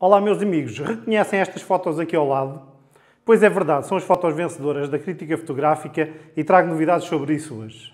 Olá, meus amigos, reconhecem estas fotos aqui ao lado? Pois é verdade, são as fotos vencedoras da crítica fotográfica e trago novidades sobre isso hoje.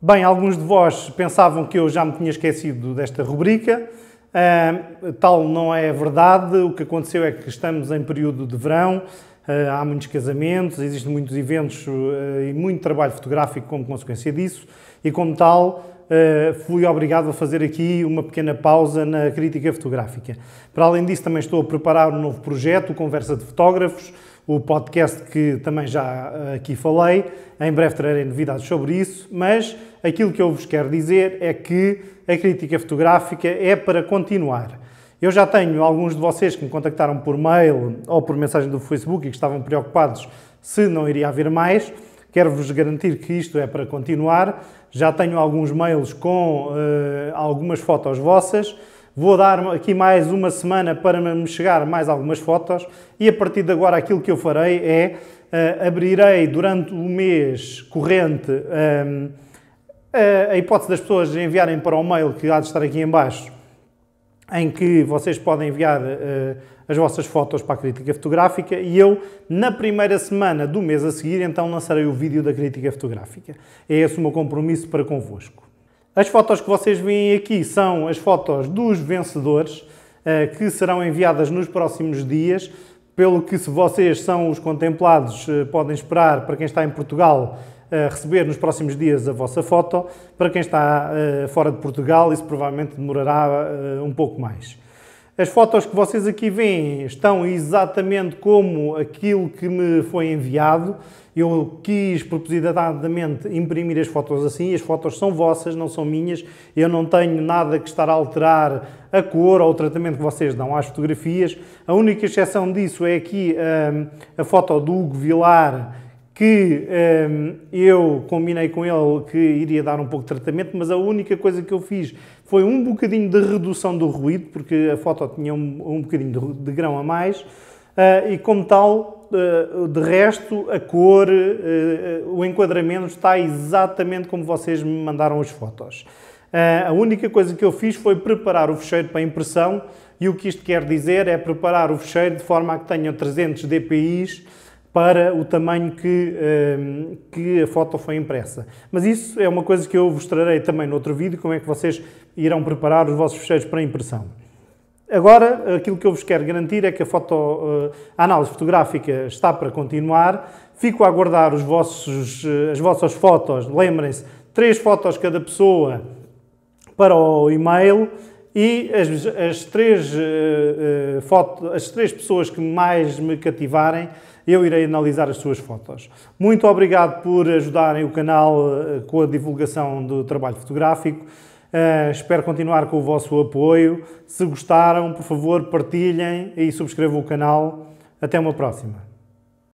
Bem, alguns de vós pensavam que eu já me tinha esquecido desta rubrica, Uh, tal não é verdade. O que aconteceu é que estamos em período de verão, uh, há muitos casamentos, existem muitos eventos uh, e muito trabalho fotográfico como consequência disso, e como tal, eh, fui obrigado a fazer aqui uma pequena pausa na crítica fotográfica. Para além disso, também estou a preparar um novo projeto, Conversa de Fotógrafos, o podcast que também já eh, aqui falei. Em breve trarei novidades sobre isso, mas aquilo que eu vos quero dizer é que a crítica fotográfica é para continuar. Eu já tenho alguns de vocês que me contactaram por mail ou por mensagem do Facebook e que estavam preocupados se não iria haver mais. Quero-vos garantir que isto é para continuar. Já tenho alguns mails com uh, algumas fotos vossas. Vou dar aqui mais uma semana para me chegar mais algumas fotos e a partir de agora aquilo que eu farei é uh, abrirei durante o mês corrente um, ehm, a, a hipótese das pessoas enviarem para o mail que há de estar aqui em baixo em que vocês podem enviar uh, as vossas fotos para a crítica fotográfica e eu, na primeira semana do mês a seguir, então lançarei o vídeo da crítica fotográfica. É esse o meu compromisso para convosco. As fotos que vocês veem aqui são as fotos dos vencedores uh, que serão enviadas nos próximos dias. Pelo que, se vocês são os contemplados, uh, podem esperar, para quem está em Portugal, a receber nos próximos dias a vossa foto. Para quem está eh, fora de Portugal, isso provavelmente demorará eh, um pouco mais. As fotos que vocês aqui veem estão exatamente como aquilo que me foi enviado. Eu quis propositadamente imprimir as fotos assim, as fotos são vossas, não são minhas. Eu não tenho nada que estar a alterar a cor ou o tratamento que vocês dão às fotografias. A única exceção disso é aqui eh, a foto do Hugo Vilar, que ehm, eu combinei com ele que iria dar um pouco de tratamento, mas a única coisa que eu fiz foi um bocadinho de redução do ruído, porque a foto tinha um, um bocadinho de, de, grão a mais, uh, e como tal, uh, de resto, a cor, uh, o enquadramento está exatamente como vocês me mandaram as fotos. a única coisa que eu fiz foi preparar o fecheiro para impressão, e o que isto quer dizer é preparar o fecheiro de forma a que tenham 300 dpi's, para o tamanho que, ehm, que a foto foi impressa. Mas isso é uma coisa que eu vos trarei também no outro vídeo, como é que vocês irão preparar os vossos fecheiros para impressão. Agora, aquilo que eu vos quero garantir é que a, foto, eh, a análise fotográfica está para continuar. Fico a aguardar os vossos, eh, as vossas fotos, lembrem-se, três fotos cada pessoa para o e-mail e as, as três, uh, foto, as três pessoas que mais me cativarem eu irei analisar as suas fotos. Muito obrigado por ajudarem o canal eh, com a divulgação do trabalho fotográfico. Uh, espero continuar com o vosso apoio. Se gostaram, por favor, partilhem e subscrevam o canal. Até uma próxima.